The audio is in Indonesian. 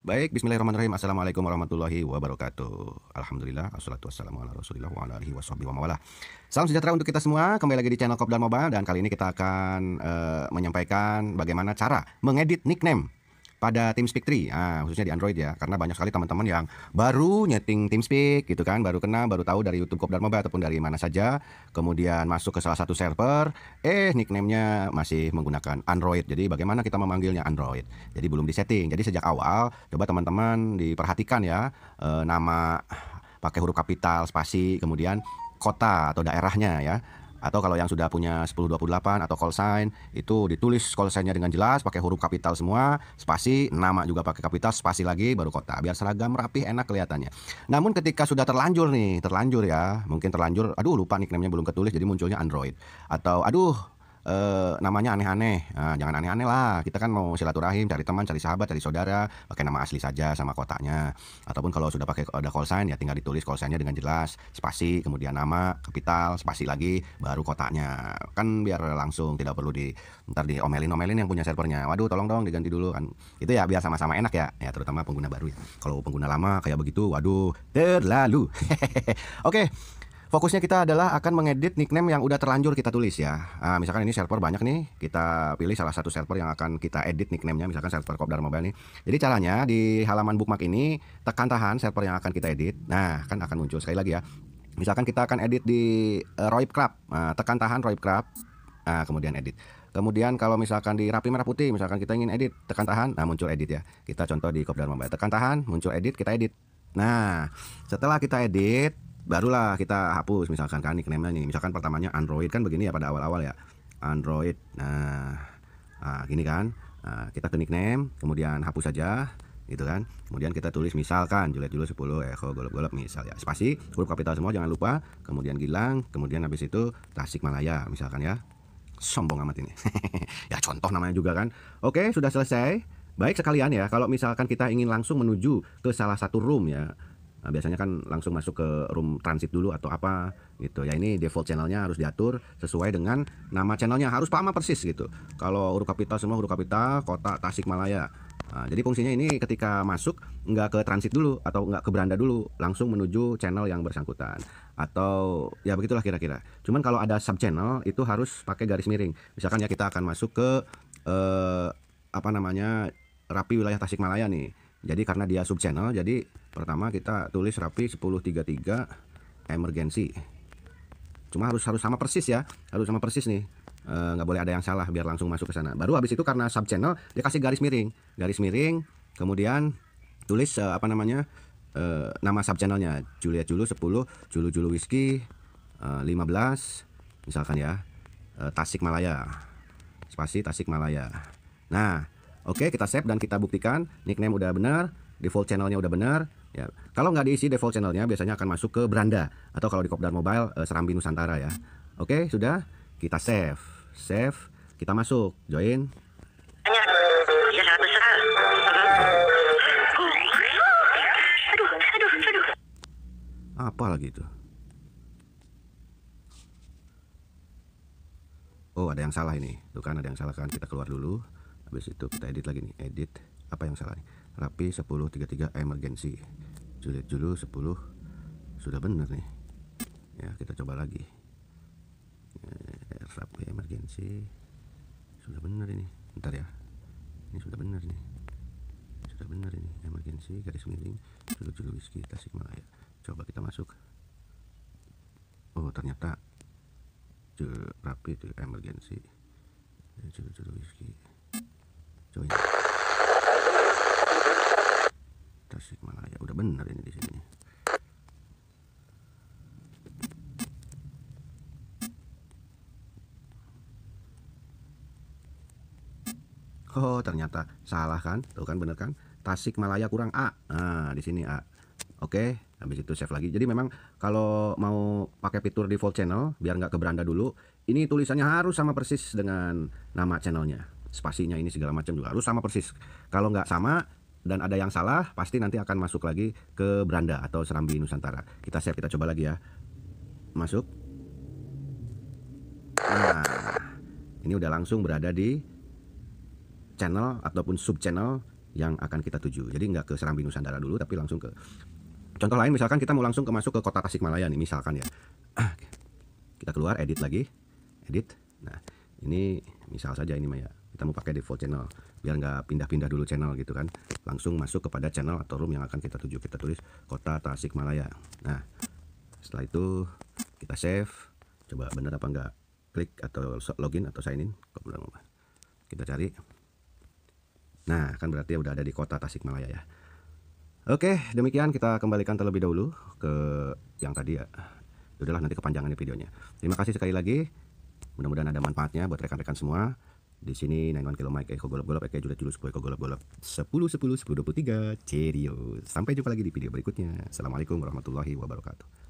Baik, bismillahirrahmanirrahim. Assalamualaikum warahmatullahi wabarakatuh. Alhamdulillah, assalatu wassalamu ala rasulillah wa ala alihi wa wa Salam sejahtera untuk kita semua. Kembali lagi di channel Kopdar Mobile dan kali ini kita akan uh, menyampaikan bagaimana cara mengedit nickname pada TeamSpeak 3 nah, khususnya di Android ya karena banyak sekali teman-teman yang baru nyeting TeamSpeak gitu kan baru kenal baru tahu dari YouTube Kopdar Mobile ataupun dari mana saja kemudian masuk ke salah satu server eh nicknamenya masih menggunakan Android jadi bagaimana kita memanggilnya Android jadi belum disetting jadi sejak awal coba teman-teman diperhatikan ya eh, nama pakai huruf kapital spasi kemudian kota atau daerahnya ya atau kalau yang sudah punya 1028 atau call sign itu ditulis call signnya dengan jelas pakai huruf kapital semua spasi nama juga pakai kapital spasi lagi baru kota biar seragam rapih enak kelihatannya namun ketika sudah terlanjur nih terlanjur ya mungkin terlanjur aduh lupa nicknamenya belum ketulis jadi munculnya Android atau aduh eh, namanya aneh-aneh. Nah, jangan aneh-aneh lah. Kita kan mau silaturahim, cari teman, cari sahabat, cari saudara, pakai nama asli saja sama kotanya. Ataupun kalau sudah pakai ada call sign ya tinggal ditulis call sign dengan jelas, spasi, kemudian nama, kapital, spasi lagi, baru kotanya. Kan biar langsung tidak perlu di ntar diomelin-omelin yang punya servernya. Waduh, tolong dong diganti dulu kan. Itu ya biar sama-sama enak ya, ya terutama pengguna baru ya. Kalau pengguna lama kayak begitu, waduh, terlalu. Oke. okay. Fokusnya kita adalah akan mengedit nickname yang udah terlanjur kita tulis ya. Nah, misalkan ini server banyak nih, kita pilih salah satu server yang akan kita edit nicknamenya, misalkan server Kopdar Mobile nih. Jadi caranya di halaman bookmark ini tekan tahan server yang akan kita edit. Nah, kan akan muncul sekali lagi ya. Misalkan kita akan edit di uh, eh, Roip Club, nah, tekan tahan Roip Club, nah, kemudian edit. Kemudian kalau misalkan di rapi merah putih, misalkan kita ingin edit, tekan tahan, nah muncul edit ya. Kita contoh di Kopdar Mobile, tekan tahan, muncul edit, kita edit. Nah, setelah kita edit, barulah kita hapus misalkan kan nickname-nya misalkan pertamanya Android kan begini ya pada awal-awal ya Android nah, nah gini kan nah, kita ke nickname kemudian hapus saja gitu kan kemudian kita tulis misalkan Juliet dulu 10 Echo golop-golop misal ya spasi huruf kapital semua jangan lupa kemudian Gilang kemudian habis itu Tasik Malaya misalkan ya sombong amat ini ya contoh namanya juga kan oke sudah selesai Baik sekalian ya, kalau misalkan kita ingin langsung menuju ke salah satu room ya, Nah, biasanya kan langsung masuk ke room transit dulu atau apa gitu. Ya ini default channelnya harus diatur sesuai dengan nama channelnya harus sama persis gitu. Kalau huruf kapital semua huruf kapital, kota Tasikmalaya. Nah, jadi fungsinya ini ketika masuk nggak ke transit dulu atau nggak ke beranda dulu, langsung menuju channel yang bersangkutan atau ya begitulah kira-kira. Cuman kalau ada sub channel itu harus pakai garis miring. Misalkan ya kita akan masuk ke eh, apa namanya Rapi wilayah tasik malaya nih jadi karena dia sub channel jadi pertama kita tulis rapi 1033 emergency cuma harus harus sama persis ya harus sama persis nih eh, nggak e, boleh ada yang salah biar langsung masuk ke sana baru habis itu karena sub channel dia kasih garis miring garis miring kemudian tulis e, apa namanya e, nama sub channelnya Julia Julu 10 Julu Julu Whiskey e, 15 misalkan ya e, Tasik Malaya spasi Tasik Malaya nah Oke, kita save dan kita buktikan nickname udah benar, default channelnya udah benar. Ya. Kalau nggak diisi default channelnya biasanya akan masuk ke beranda atau kalau di Kopdar Mobile eh, Serambi Nusantara ya. Oke, sudah kita save, save, kita masuk, join. Iya, iya, Apa lagi itu? Oh, ada yang salah ini. Tuh kan ada yang salah kan. Kita keluar dulu habis itu kita edit lagi nih edit apa yang salah nih rapi 1033 emergency julid dulu 10 sudah benar nih ya kita coba lagi ya, rapi emergency sudah benar ini ntar ya ini sudah benar nih sudah benar ini emergency garis miring julu julu whisky tasikmalaya coba kita masuk oh ternyata rapi itu emergency ya, julu julu whisky cuy Tasik mana ya udah benar ini di sini Oh ternyata salah kan tuh kan bener kan Tasik Malaya kurang A nah di sini A oke habis itu save lagi jadi memang kalau mau pakai fitur default channel biar nggak keberanda dulu ini tulisannya harus sama persis dengan nama channelnya spasinya ini segala macam juga harus sama persis. Kalau nggak sama dan ada yang salah, pasti nanti akan masuk lagi ke beranda atau serambi Nusantara. Kita siap kita coba lagi ya. Masuk. Nah, ini udah langsung berada di channel ataupun sub channel yang akan kita tuju. Jadi nggak ke serambi Nusantara dulu, tapi langsung ke contoh lain. Misalkan kita mau langsung ke masuk ke kota Tasikmalaya nih, misalkan ya. Kita keluar, edit lagi, edit. Nah, ini misal saja ini Maya kita mau pakai default channel biar nggak pindah-pindah dulu channel gitu kan langsung masuk kepada channel atau room yang akan kita tuju kita tulis kota Tasikmalaya nah setelah itu kita save coba bener apa enggak klik atau login atau sign in kita cari nah kan berarti udah ada di kota Tasikmalaya ya Oke, demikian kita kembalikan terlebih dahulu ke yang tadi ya. Udahlah nanti kepanjangannya videonya. Terima kasih sekali lagi. Mudah-mudahan ada manfaatnya buat rekan-rekan semua. Di sini Nine One Kilo Mike Eko Golop Golop Eko Julet Julus Eko Golop Golop sepuluh dua puluh tiga, Cheerio. Sampai jumpa lagi di video berikutnya. Assalamualaikum warahmatullahi wabarakatuh.